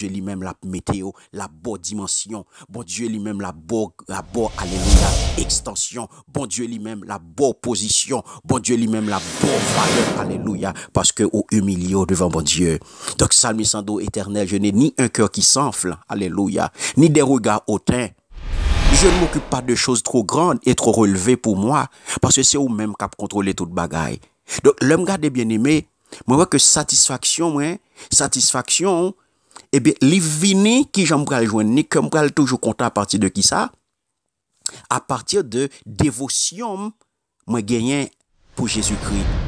Dieu lui-même la météo, la bonne dimension. Bon Dieu lui-même la bonne, la bonne, alléluia, extension. Bon Dieu lui-même la bonne position. Bon Dieu lui-même la bonne valeur, alléluia, parce que au humilié devant bon Dieu. Donc, sando éternel, je n'ai ni un cœur qui s'enfle, alléluia, ni des regards hautains. Je ne m'occupe pas de choses trop grandes et trop relevées pour moi, parce que c'est au même qui contrôler toute bagaille. Donc, l'homme garde bien aimé, moi, que satisfaction, moi, hein. satisfaction, Ebe, eh li vini ki jan mkale jwenni, ke mkale toujou konta a pati de ki sa, a pati de devosyon mwen genyen pou Jésus-Christ.